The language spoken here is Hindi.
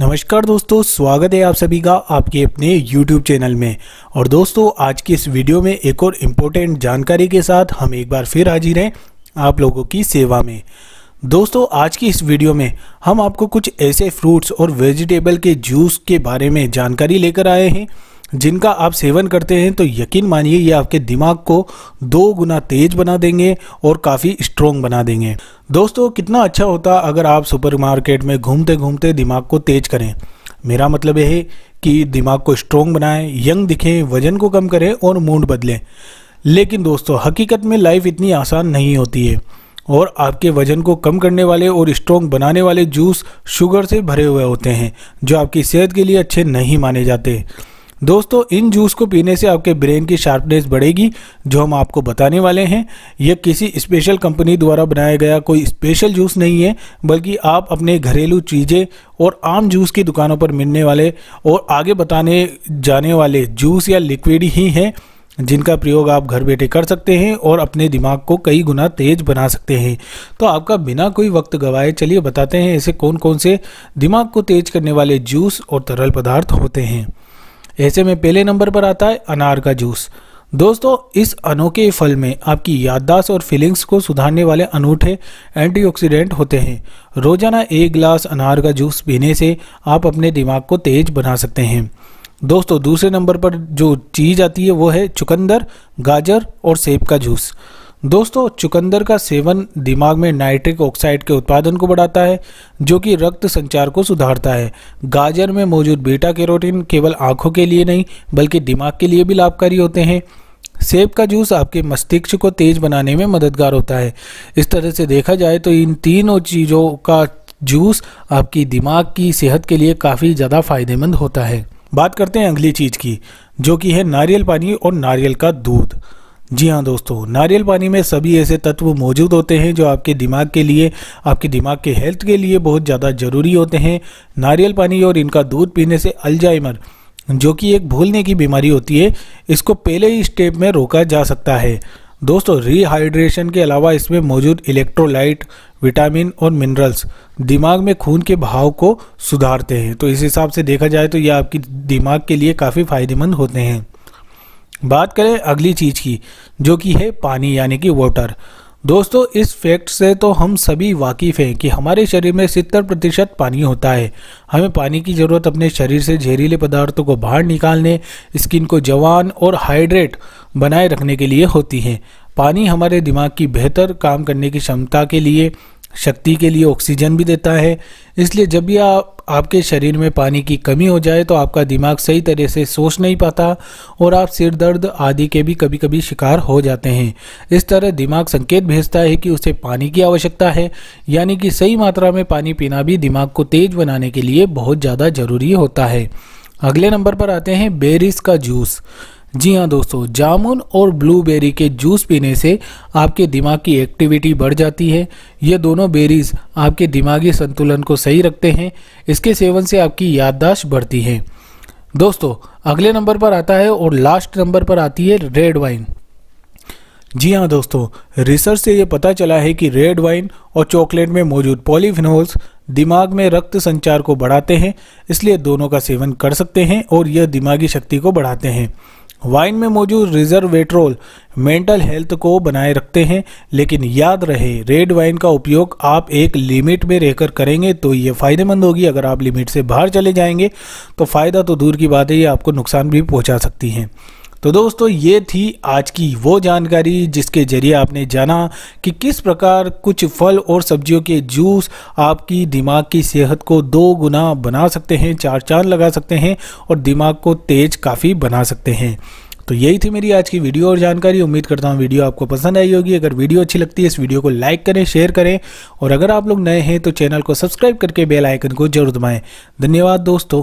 नमस्कार दोस्तों स्वागत है आप सभी का आपके अपने YouTube चैनल में और दोस्तों आज की इस वीडियो में एक और इम्पोर्टेंट जानकारी के साथ हम एक बार फिर हाजिर हैं आप लोगों की सेवा में दोस्तों आज की इस वीडियो में हम आपको कुछ ऐसे फ्रूट्स और वेजिटेबल के जूस के बारे में जानकारी लेकर आए हैं जिनका आप सेवन करते हैं तो यकीन मानिए ये आपके दिमाग को दो गुना तेज बना देंगे और काफ़ी स्ट्रोंग बना देंगे दोस्तों कितना अच्छा होता अगर आप सुपरमार्केट में घूमते घूमते दिमाग को तेज करें मेरा मतलब यह है कि दिमाग को स्ट्रोंग बनाएं यंग दिखें वजन को कम करें और मूड बदलें लेकिन दोस्तों हकीकत में लाइफ इतनी आसान नहीं होती है और आपके वजन को कम करने वाले और स्ट्रोंग बनाने वाले जूस शुगर से भरे हुए होते हैं जो आपकी सेहत के लिए अच्छे नहीं माने जाते दोस्तों इन जूस को पीने से आपके ब्रेन की शार्पनेस बढ़ेगी जो हम आपको बताने वाले हैं यह किसी स्पेशल कंपनी द्वारा बनाया गया कोई स्पेशल जूस नहीं है बल्कि आप अपने घरेलू चीज़ें और आम जूस की दुकानों पर मिलने वाले और आगे बताने जाने वाले जूस या लिक्विड ही हैं जिनका प्रयोग आप घर बैठे कर सकते हैं और अपने दिमाग को कई गुना तेज बना सकते हैं तो आपका बिना कोई वक्त गवाए चलिए बताते हैं ऐसे कौन कौन से दिमाग को तेज करने वाले जूस और तरल पदार्थ होते हैं ऐसे में पहले नंबर पर आता है अनार का जूस दोस्तों इस अनोखे फल में आपकी याददाश्त और फीलिंग्स को सुधारने वाले अनूठे एंटीऑक्सीडेंट होते हैं रोजाना एक गिलास अनार का जूस पीने से आप अपने दिमाग को तेज बना सकते हैं दोस्तों दूसरे नंबर पर जो चीज़ आती है वो है चुकंदर गाजर और सेब का जूस दोस्तों चुकंदर का सेवन दिमाग में नाइट्रिक ऑक्साइड के उत्पादन को बढ़ाता है जो कि रक्त संचार को सुधारता है गाजर में मौजूद बीटा कैरोटीन केवल आंखों के लिए नहीं बल्कि दिमाग के लिए भी लाभकारी होते हैं सेब का जूस आपके मस्तिष्क को तेज बनाने में मददगार होता है इस तरह से देखा जाए तो इन तीनों चीज़ों का जूस आपकी दिमाग की सेहत के लिए काफ़ी ज़्यादा फायदेमंद होता है बात करते हैं अगली चीज़ की जो कि है नारियल पानी और नारियल का दूध जी हाँ दोस्तों नारियल पानी में सभी ऐसे तत्व मौजूद होते हैं जो आपके दिमाग के लिए आपके दिमाग के हेल्थ के लिए बहुत ज़्यादा ज़रूरी होते हैं नारियल पानी और इनका दूध पीने से अल्जाइमर जो कि एक भूलने की बीमारी होती है इसको पहले ही स्टेप में रोका जा सकता है दोस्तों रिहाइड्रेशन के अलावा इसमें मौजूद इलेक्ट्रोलाइट विटामिन और मिनरल्स दिमाग में खून के भाव को सुधारते हैं तो इस हिसाब से देखा जाए तो ये आपकी दिमाग के लिए काफ़ी फायदेमंद होते हैं बात करें अगली चीज़ की जो कि है पानी यानी कि वाटर दोस्तों इस फैक्ट से तो हम सभी वाकिफ़ हैं कि हमारे शरीर में सितर प्रतिशत पानी होता है हमें पानी की ज़रूरत अपने शरीर से जहरीले पदार्थों को बाहर निकालने स्किन को जवान और हाइड्रेट बनाए रखने के लिए होती है पानी हमारे दिमाग की बेहतर काम करने की क्षमता के लिए शक्ति के लिए ऑक्सीजन भी देता है इसलिए जब भी आप आपके शरीर में पानी की कमी हो जाए तो आपका दिमाग सही तरह से सोच नहीं पाता और आप सिर दर्द आदि के भी कभी कभी शिकार हो जाते हैं इस तरह दिमाग संकेत भेजता है कि उसे पानी की आवश्यकता है यानी कि सही मात्रा में पानी पीना भी दिमाग को तेज बनाने के लिए बहुत ज़्यादा ज़रूरी होता है अगले नंबर पर आते हैं बेरिस का जूस जी हाँ दोस्तों जामुन और ब्लूबेरी के जूस पीने से आपके दिमाग की एक्टिविटी बढ़ जाती है ये दोनों बेरीज आपके दिमागी संतुलन को सही रखते हैं इसके सेवन से आपकी याददाश्त बढ़ती है दोस्तों अगले नंबर पर आता है और लास्ट नंबर पर आती है रेड वाइन जी हाँ दोस्तों रिसर्च से ये पता चला है कि रेड वाइन और चॉकलेट में मौजूद पॉलीफिनोल्स दिमाग में रक्त संचार को बढ़ाते हैं इसलिए दोनों का सेवन कर सकते हैं और यह दिमागी शक्ति को बढ़ाते हैं वाइन में मौजूद रिजर्वेट्रोल मेंटल हेल्थ को बनाए रखते हैं लेकिन याद रहे रेड वाइन का उपयोग आप एक लिमिट में रहकर करेंगे तो ये फ़ायदेमंद होगी अगर आप लिमिट से बाहर चले जाएंगे तो फ़ायदा तो दूर की बात है ये आपको नुकसान भी पहुंचा सकती हैं तो दोस्तों ये थी आज की वो जानकारी जिसके जरिए आपने जाना कि किस प्रकार कुछ फल और सब्जियों के जूस आपकी दिमाग की सेहत को दो गुना बना सकते हैं चार चांद लगा सकते हैं और दिमाग को तेज काफ़ी बना सकते हैं तो यही थी मेरी आज की वीडियो और जानकारी उम्मीद करता हूँ वीडियो आपको पसंद आई होगी अगर वीडियो अच्छी लगती है इस वीडियो को लाइक करें शेयर करें और अगर आप लोग नए हैं तो चैनल को सब्सक्राइब करके बेल आइकन को जरूर दबाएं धन्यवाद दोस्तों